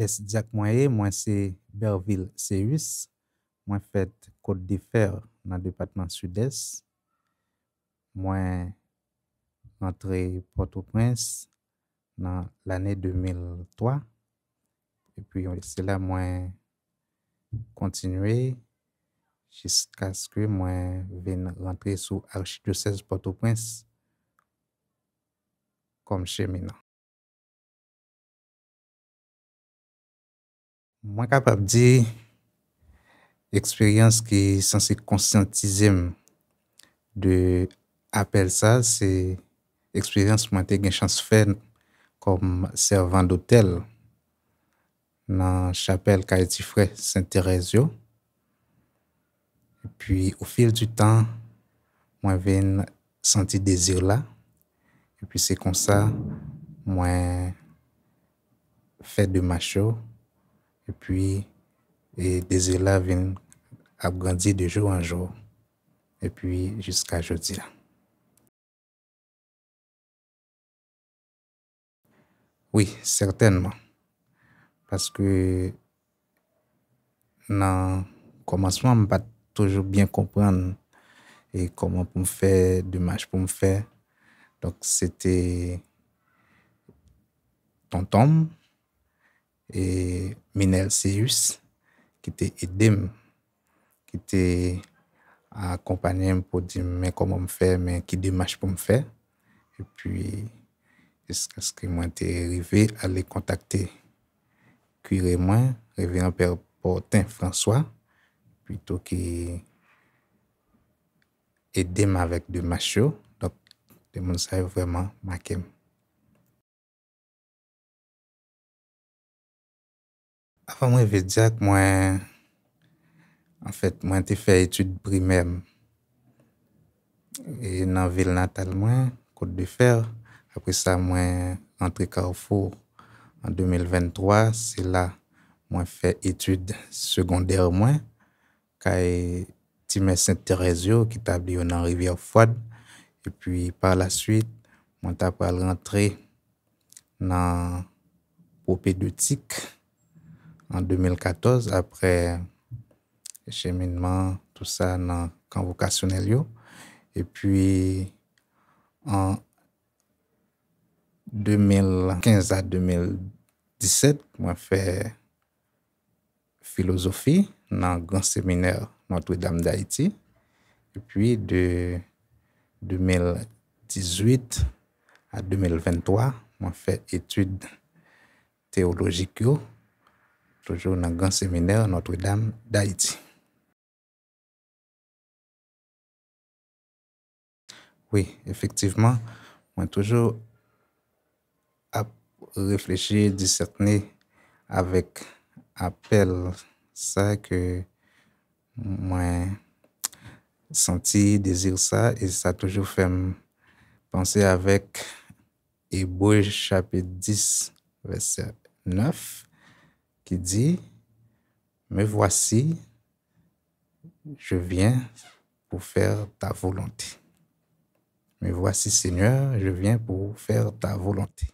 Des diak mwenye, mwen se Berville-Seyus, mwen fet kote de fer nan depatman sud-es, mwen rentre Port-au-Prince nan l'anè 2003, epi yon se la mwen kontinue, jiska skre mwen ven rentre sou Archidiocese Port-au-Prince kom chè menan. Mwen kapap di, eksperyans ki san se konsyantizem de apel sa, se eksperyans mwen te gen chans fe kom servan dotel nan chapel kajetifre Saint-Therese yo. E Pwi ou fil du tan, mwen ven santi dezir la. E Pwi se konsa, mwen fe de macho. Et puis, des élèves viennent agrandir de jour en jour. Et puis, jusqu'à jeudi là. Oui, certainement. Parce que nan commencement, m'a toujours bien comprendre comment pou m'faire, de m'ach pou m'faire. Donc, c'était tonton m'a E Minel Seyous ki te edem, ki te akompanyen pou di men komon m fè men ki de mach pou m fè. E puis, eske skri mwen te rive alè kontakte kure mwen, revè anpèr poten François, pwito ki edem avèk de mach yo, dok de moun sa vèman ma kem. Afan mwen ve diak mwen te fè etude brimèm e nan vil natal mwen, kote de fer. Apre sa mwen antre Karfour an 2023, se la mwen fè etude segondèr mwen. Kay e timè Saint-Thérèse yo ki tabli yo nan rivye ou fwad. E pi par la suite mwen tapal rentre nan opè de Tikk. An 2014, apre cheminman, tout sa nan konvokasyonel yo. E pwi an 2015 a 2017, mwen fe filosofi nan gwan seminer nan Twedam Daiti. E pwi de 2018 a 2023, mwen fe etude teologik yo. Toujou nan gan seminer Notre-Dame d'Haïti. Oui, efektiveman, mwen toujou ap reflechir, disertne avèk apel sa ke mwen senti, dezir sa e sa toujou fèm pansè avèk e bouj chapè dis vè se apè nòf qui dit, me voici, je viens pour faire ta volonté. Me voici Seigneur, je viens pour faire ta volonté.